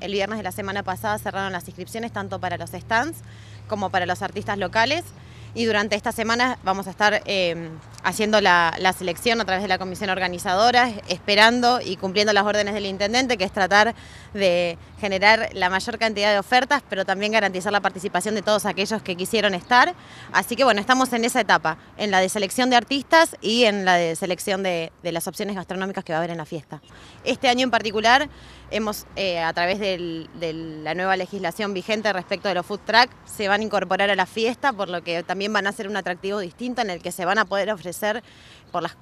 El viernes de la semana pasada cerraron las inscripciones tanto para los stands como para los artistas locales y durante esta semana vamos a estar eh, haciendo la, selección a través de la comisión organizadora, esperando y cumpliendo las órdenes del intendente, que es tratar de generar la mayor cantidad de ofertas, pero también garantizar la participación de todos aquellos que quisieron estar. Así que bueno, estamos en esa etapa, en la de selección de artistas y en la de selección de, las opciones gastronómicas que va a haber en la fiesta. Este año en particular hemos, eh, a través de la nueva legislación vigente respecto de los food truck, se van a incorporar a la fiesta, por lo que también también van a ser un atractivo distinto en el que se van a poder ofrecer por las,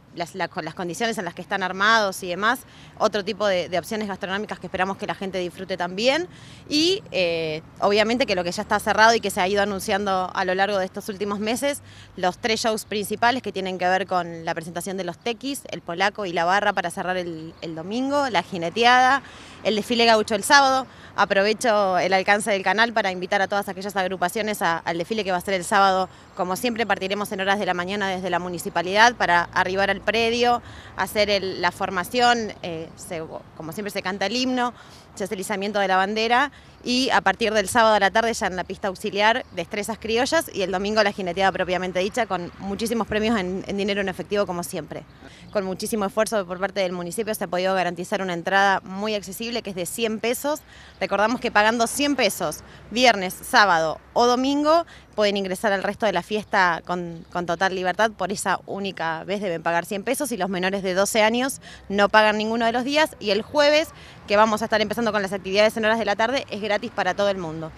condiciones en las que están armados y demás, otro tipo de, opciones gastronómicas que esperamos que la gente disfrute también. Y eh, obviamente que lo que ya está cerrado y que se ha ido anunciando a lo largo de estos últimos meses, los tres shows principales que tienen que ver con la presentación de los tequis, el polaco y la barra para cerrar el, el domingo, la jineteada, el desfile gaucho el sábado. Aprovecho el alcance del canal para invitar a todas aquellas agrupaciones al desfile que va a ser el sábado. Como siempre, partiremos en horas de la mañana desde la municipalidad para arribar al predio, hacer la formación, eh, como siempre se canta el himno, se hace el izamiento de la bandera y a partir del sábado a la tarde ya en la pista auxiliar, destrezas criollas y el domingo la jineteada propiamente dicha con muchísimos premios en, en dinero en efectivo como siempre. Con muchísimo esfuerzo por parte del municipio se ha podido garantizar una entrada muy accesible que es de 100 pesos. Recordamos que pagando 100 pesos viernes, sábado o domingo pueden ingresar al resto de la fiesta con, total libertad. Por esa única vez deben pagar 100 pesos y los menores de 12 años no pagan ninguno de los días. Y el jueves, que vamos a estar empezando con las actividades en horas de la tarde, es gratis para todo el mundo.